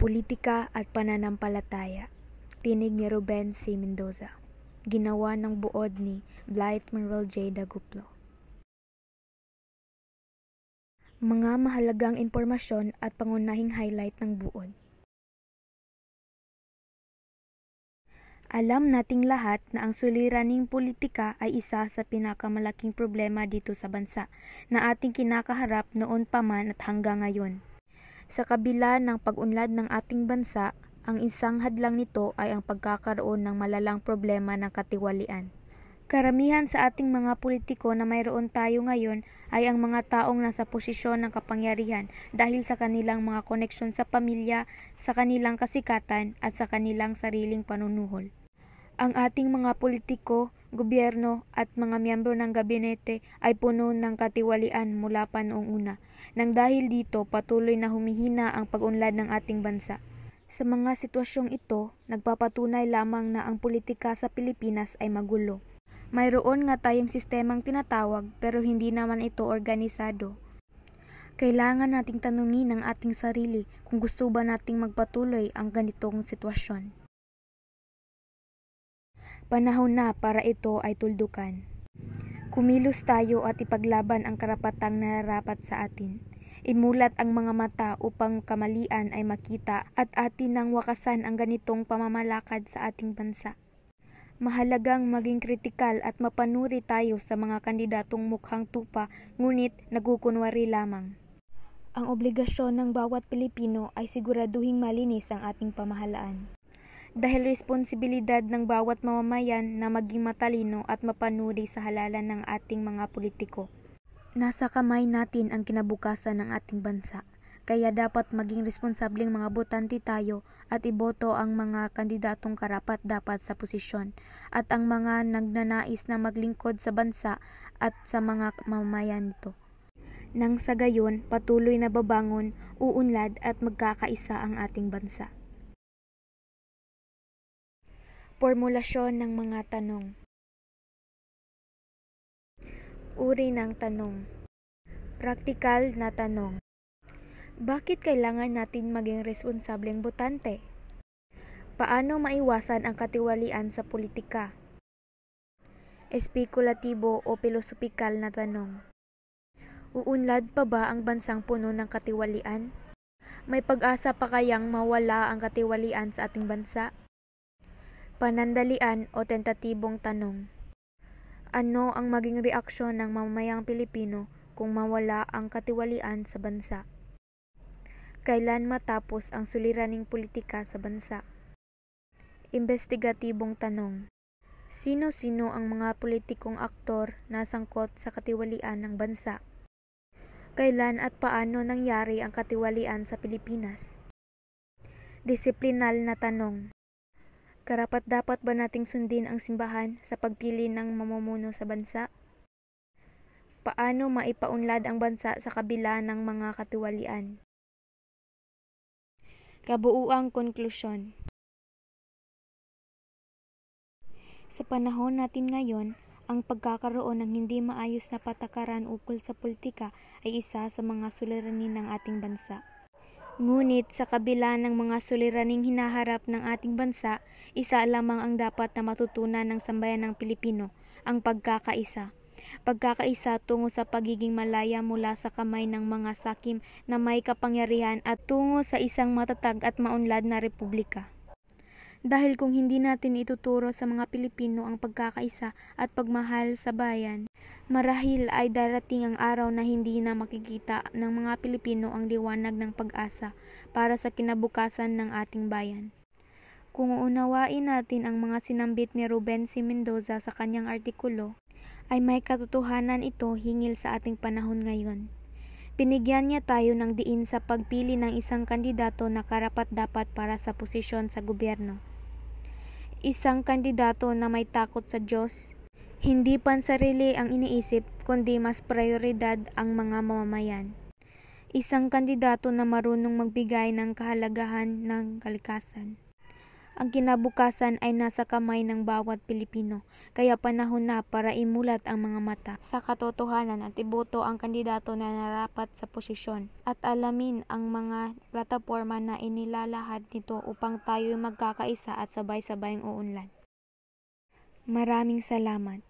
Politika at Pananampalataya Tinig ni Ruben C. Mendoza Ginawa ng buod ni Blythe Merrill J. Daguplo Mga mahalagang impormasyon at pangunahing highlight ng buod Alam nating lahat na ang suliraning politika ay isa sa pinakamalaking problema dito sa bansa na ating kinakaharap noon pa man at hanggang ngayon. Sa kabila ng pag-unlad ng ating bansa, ang isang hadlang nito ay ang pagkakaroon ng malalang problema ng katiwalian. Karamihan sa ating mga politiko na mayroon tayo ngayon ay ang mga taong nasa posisyon ng kapangyarihan dahil sa kanilang mga koneksyon sa pamilya, sa kanilang kasikatan at sa kanilang sariling panunuhol. Ang ating mga politiko gobyerno at mga miyembro ng gabinete ay puno ng katiwalian mula pa noong una, nang dahil dito patuloy na humihina ang pag-unlad ng ating bansa. Sa mga sitwasyong ito, nagpapatunay lamang na ang politika sa Pilipinas ay magulo. Mayroon nga tayong sistemang tinatawag pero hindi naman ito organisado. Kailangan nating tanungin ang ating sarili kung gusto ba nating magpatuloy ang ganitong sitwasyon. Panahon na para ito ay tuldukan. Kumilos tayo at ipaglaban ang karapatang nararapat sa atin. Imulat ang mga mata upang kamalian ay makita at atin nang wakasan ang ganitong pamamalakad sa ating bansa. Mahalagang maging kritikal at mapanuri tayo sa mga kandidatong mukhang tupa ngunit nagkukunwari lamang. Ang obligasyon ng bawat Pilipino ay siguraduhing malinis ang ating pamahalaan dahil responsibilidad ng bawat mamamayan na maging matalino at mapanuri sa halalan ng ating mga politiko. Nasa kamay natin ang kinabukasan ng ating bansa, kaya dapat maging responsableng mga botante tayo at iboto ang mga kandidatong karapat dapat sa posisyon at ang mga nagnanais na maglingkod sa bansa at sa mga mamamayan nito nang sa gayon patuloy na babangon, uunlad at magkakaisa ang ating bansa. Formulasyon ng mga tanong Uri ng tanong Praktikal na tanong Bakit kailangan natin maging responsableng botante? Paano maiwasan ang katiwalian sa politika? Espekulatibo o pilosopikal na tanong Uunlad pa ba ang bansang puno ng katiwalian? May pag-asa pa kayang mawala ang katiwalian sa ating bansa? Panandalian o tentatibong tanong. Ano ang maging reaksyon ng mamayang Pilipino kung mawala ang katiwalian sa bansa? Kailan matapos ang suliraning politika sa bansa? Investigatibong tanong. Sino-sino ang mga politikong aktor na sangkot sa katiwalian ng bansa? Kailan at paano nangyari ang katiwalian sa Pilipinas? Disiplinal na tanong. Karapat dapat ba nating sundin ang simbahan sa pagpili ng mamumuno sa bansa? Paano maipaunlad ang bansa sa kabila ng mga katuwalian? Kabuuang konklusyon Sa panahon natin ngayon, ang pagkakaroon ng hindi maayos na patakaran ukol sa politika ay isa sa mga suliranin ng ating bansa. Ngunit sa kabila ng mga suliraning hinaharap ng ating bansa, isa lamang ang dapat na matutunan ng sambayan ng Pilipino, ang pagkakaisa. Pagkakaisa tungo sa pagiging malaya mula sa kamay ng mga sakim na may kapangyarihan at tungo sa isang matatag at maunlad na republika. Dahil kung hindi natin ituturo sa mga Pilipino ang pagkakaisa at pagmahal sa bayan, Marahil ay darating ang araw na hindi na makikita ng mga Pilipino ang liwanag ng pag-asa para sa kinabukasan ng ating bayan. Kung unawain natin ang mga sinambit ni Ruben C. Mendoza sa kanyang artikulo, ay may katotohanan ito hingil sa ating panahon ngayon. Pinigyan niya tayo ng diin sa pagpili ng isang kandidato na karapat-dapat para sa posisyon sa gobyerno. Isang kandidato na may takot sa Diyos, hindi pansarili ang iniisip, kundi mas prioridad ang mga mamamayan. Isang kandidato na marunong magbigay ng kahalagahan ng kalikasan. Ang kinabukasan ay nasa kamay ng bawat Pilipino, kaya panahon na para imulat ang mga mata sa katotohanan at iboto ang kandidato na narapat sa posisyon at alamin ang mga plataforma na inilalahad nito upang tayo magkakaisa at sabay-sabayang uunlad. Maraming salamat.